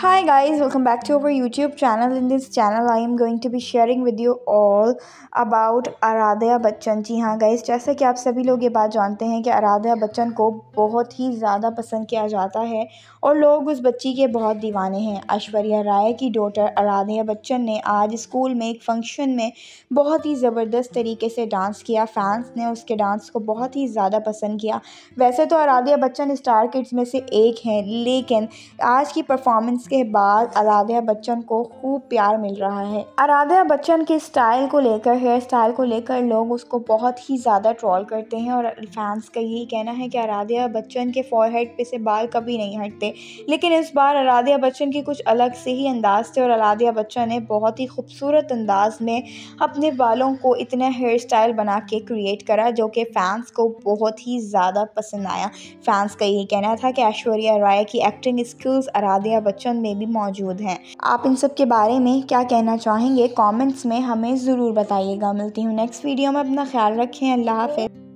hi guys welcome back to our youtube channel in this channel i am going to be sharing with you all about Aaradhya Bachchan जी हाँ guys जैसा कि आप सभी लोग ये बात जानते हैं कि आराध्या बच्चन को बहुत ही ज़्यादा पसंद किया जाता है और लोग उस बच्ची के बहुत दीवाने हैं ऐश्वर्या राय की डॉटर आराध्या बच्चन ने आज स्कूल में एक फंक्शन में बहुत ही ज़बरदस्त तरीके से डांस किया फैंस ने उसके डांस को बहुत ही ज़्यादा पसंद किया वैसे तो आराध्या बच्चन स्टार किड्स में से एक हैं लेकिन आज की परफॉर्मेंस इसके बाद आराध्या बच्चन को खूब प्यार मिल रहा है आराध्या बच्चन के स्टाइल को लेकर हेयर स्टाइल को लेकर लोग उसको बहुत ही ज़्यादा ट्रॉल करते हैं और फैंस का यही कहना है कि आराध्या बच्चन के फॉरहेड पे से बाल कभी नहीं हटते लेकिन इस बार आराध्या बच्चन की कुछ अलग से ही अंदाज थे और आराध्या बच्चन ने बहुत ही खूबसूरत अंदाज में अपने बालों को इतना हेयर स्टाइल बना के क्रिएट करा जो कि फैंस को बहुत ही ज़्यादा पसंद आया फैंस का यही कहना था कि ऐश्वर्या राय की एक्टिंग स्किल्स आराध्या बच्चन में भी मौजूद हैं आप इन सब के बारे में क्या कहना चाहेंगे कॉमेंट्स में हमें ज़रूर बताइएगा मिलती हूँ नेक्स्ट वीडियो में अपना ख्याल रखें अल्लाह हाफिज़